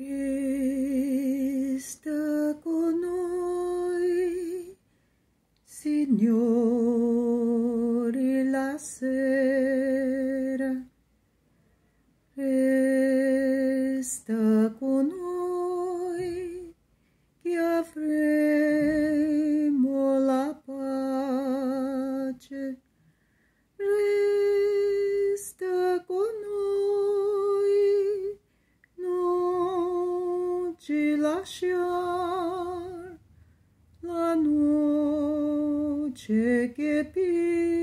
Resta con hoy, Señor, la sera. Resta con noi che afremo la pace. lasciar la noche che pide.